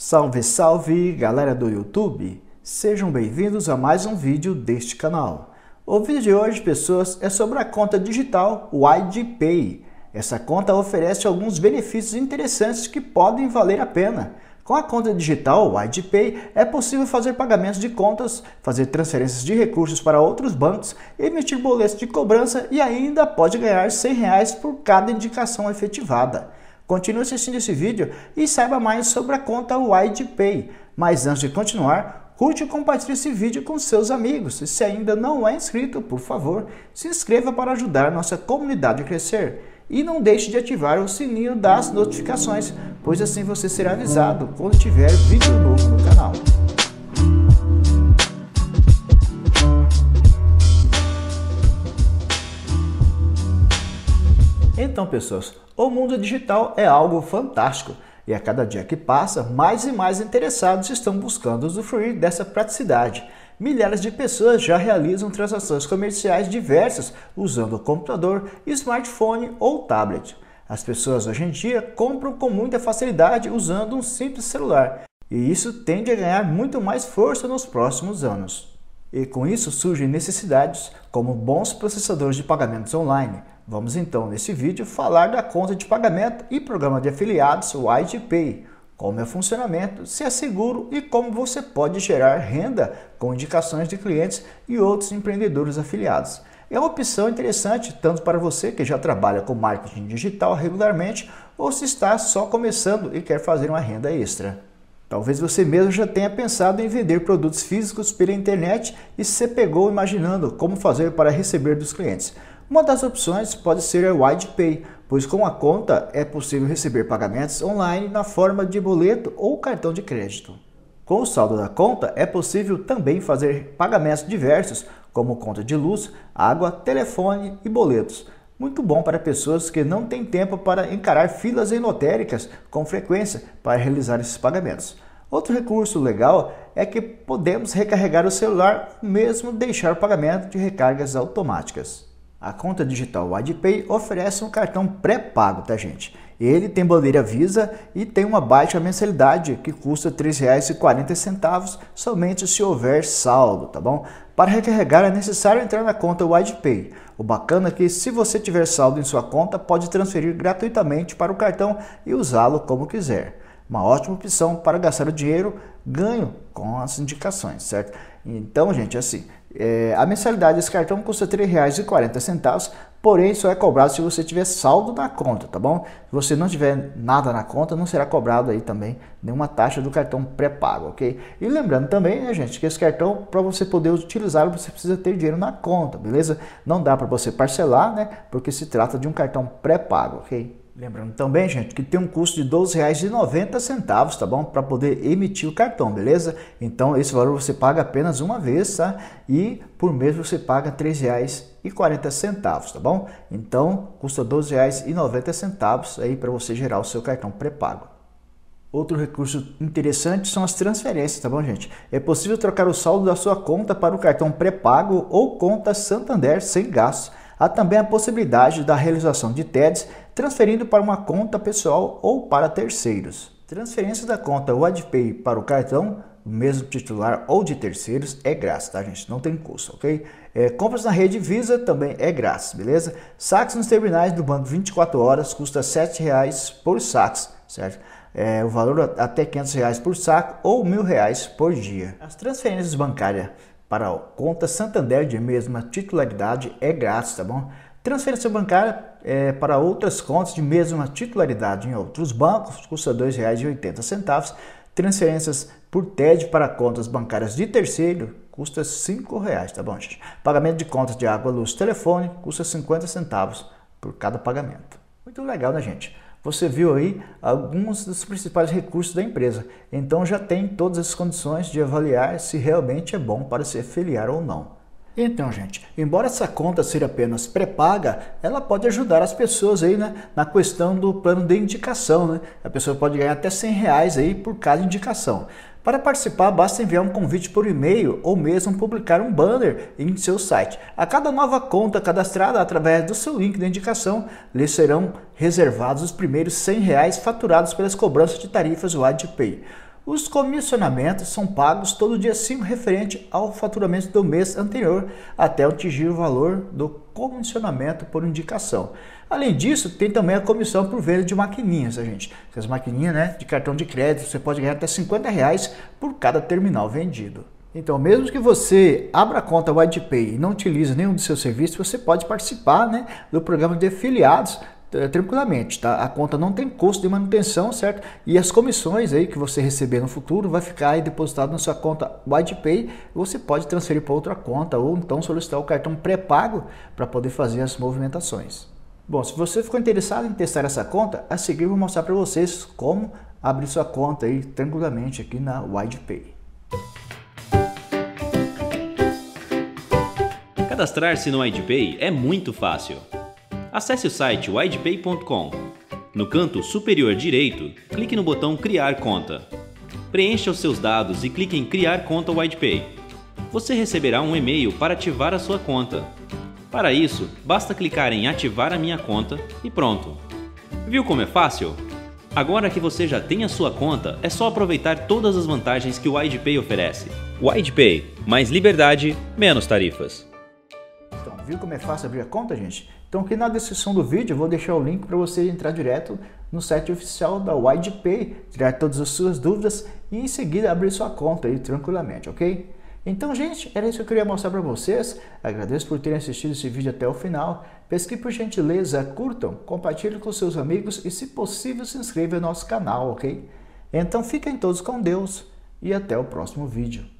Salve, salve, galera do YouTube! Sejam bem-vindos a mais um vídeo deste canal. O vídeo de hoje, pessoas, é sobre a conta digital WidePay. Essa conta oferece alguns benefícios interessantes que podem valer a pena. Com a conta digital WidePay, é possível fazer pagamentos de contas, fazer transferências de recursos para outros bancos, emitir boletos de cobrança e ainda pode ganhar R$ 100 por cada indicação efetivada. Continue assistindo esse vídeo e saiba mais sobre a conta WidePay. Mas antes de continuar, curte e compartilhe esse vídeo com seus amigos. E se ainda não é inscrito, por favor, se inscreva para ajudar a nossa comunidade a crescer. E não deixe de ativar o sininho das notificações, pois assim você será avisado quando tiver vídeo novo no canal. Então, pessoas, o mundo digital é algo fantástico e a cada dia que passa, mais e mais interessados estão buscando usufruir dessa praticidade. Milhares de pessoas já realizam transações comerciais diversas usando o computador, smartphone ou tablet. As pessoas hoje em dia compram com muita facilidade usando um simples celular, e isso tende a ganhar muito mais força nos próximos anos. E com isso surgem necessidades como bons processadores de pagamentos online, Vamos então, nesse vídeo, falar da conta de pagamento e programa de afiliados White Pay, como é o funcionamento, se é seguro e como você pode gerar renda com indicações de clientes e outros empreendedores afiliados. É uma opção interessante tanto para você que já trabalha com marketing digital regularmente ou se está só começando e quer fazer uma renda extra. Talvez você mesmo já tenha pensado em vender produtos físicos pela internet e se pegou imaginando como fazer para receber dos clientes. Uma das opções pode ser a WidePay, pois com a conta é possível receber pagamentos online na forma de boleto ou cartão de crédito. Com o saldo da conta, é possível também fazer pagamentos diversos, como conta de luz, água, telefone e boletos. Muito bom para pessoas que não têm tempo para encarar filas lotéricas com frequência para realizar esses pagamentos. Outro recurso legal é que podemos recarregar o celular mesmo deixar o pagamento de recargas automáticas. A conta digital WidePay oferece um cartão pré-pago, tá gente? Ele tem bandeira Visa e tem uma baixa mensalidade que custa R$ 3,40 somente se houver saldo, tá bom? Para recarregar é necessário entrar na conta WidePay. O bacana é que se você tiver saldo em sua conta, pode transferir gratuitamente para o cartão e usá-lo como quiser. Uma ótima opção para gastar o dinheiro ganho com as indicações, certo? Então, gente, assim, é, a mensalidade desse cartão custa R$ 3,40, porém só é cobrado se você tiver saldo na conta, tá bom? Se você não tiver nada na conta, não será cobrado aí também nenhuma taxa do cartão pré-pago, ok? E lembrando também, né, gente, que esse cartão, para você poder utilizá-lo, você precisa ter dinheiro na conta, beleza? Não dá para você parcelar, né? Porque se trata de um cartão pré-pago, ok? Lembrando também, gente, que tem um custo de R$12,90, tá bom? Para poder emitir o cartão, beleza? Então, esse valor você paga apenas uma vez, tá? E por mês você paga R$3,40, tá bom? Então, custa R$12,90 aí para você gerar o seu cartão pré-pago. Outro recurso interessante são as transferências, tá bom, gente? É possível trocar o saldo da sua conta para o cartão pré-pago ou conta Santander sem gastos. Há também a possibilidade da realização de TEDs transferindo para uma conta pessoal ou para terceiros. Transferência da conta AdPay para o cartão mesmo titular ou de terceiros é grátis, tá gente? Não tem custo, ok? É, compras na rede Visa também é grátis, beleza? Saques nos terminais do banco 24 horas custa R$ 7,00 por saque, certo? É, o valor até R$ 500 por saco ou R$ 1.000 por dia. As transferências bancárias para a conta Santander de mesma titularidade é grátis, tá bom? Transferência bancária é, para outras contas de mesma titularidade em outros bancos custa R$ 2,80. Transferências por TED para contas bancárias de terceiro custa R$ 5,00, tá bom, gente? Pagamento de contas de água, luz, telefone custa R$ centavos por cada pagamento. Muito legal, né, gente? Você viu aí alguns dos principais recursos da empresa. Então já tem todas as condições de avaliar se realmente é bom para se filiar ou não. Então, gente, embora essa conta seja apenas pré-paga, ela pode ajudar as pessoas aí, né, na questão do plano de indicação, né? A pessoa pode ganhar até 100 reais aí por cada indicação. Para participar, basta enviar um convite por e-mail ou mesmo publicar um banner em seu site. A cada nova conta cadastrada através do seu link de indicação, lhe serão reservados os primeiros R$ reais faturados pelas cobranças de tarifas Pay. Os comissionamentos são pagos todo dia 5 referente ao faturamento do mês anterior, até atingir o valor do comissionamento por indicação. Além disso, tem também a comissão por venda de maquininhas, a né, gente. Essas maquininhas né, de cartão de crédito, você pode ganhar até 50 reais por cada terminal vendido. Então, mesmo que você abra a conta WhitePay e não utilize nenhum dos seus serviços, você pode participar né, do programa de afiliados eh, tranquilamente, tá? A conta não tem custo de manutenção, certo? E as comissões aí que você receber no futuro vai ficar aí depositado na sua conta WidePay. Você pode transferir para outra conta ou então solicitar o cartão pré-pago para poder fazer as movimentações. Bom, se você ficou interessado em testar essa conta, a seguir eu vou mostrar para vocês como abrir sua conta aí tranquilamente aqui na WidePay. Cadastrar-se no WidePay é muito fácil. Acesse o site widepay.com. No canto superior direito, clique no botão Criar conta. Preencha os seus dados e clique em Criar conta WidePay. Você receberá um e-mail para ativar a sua conta. Para isso, basta clicar em Ativar a minha conta e pronto. Viu como é fácil? Agora que você já tem a sua conta, é só aproveitar todas as vantagens que o WidePay oferece. WidePay, mais liberdade, menos tarifas. Então, viu como é fácil abrir a conta, gente? Então aqui na descrição do vídeo eu vou deixar o link para você entrar direto no site oficial da WidePay, tirar todas as suas dúvidas e em seguida abrir sua conta aí tranquilamente, ok? Então, gente, era isso que eu queria mostrar para vocês. Agradeço por terem assistido esse vídeo até o final. que por gentileza, curtam, compartilhem com seus amigos e, se possível, se inscrevam no nosso canal, ok? Então, fiquem todos com Deus e até o próximo vídeo.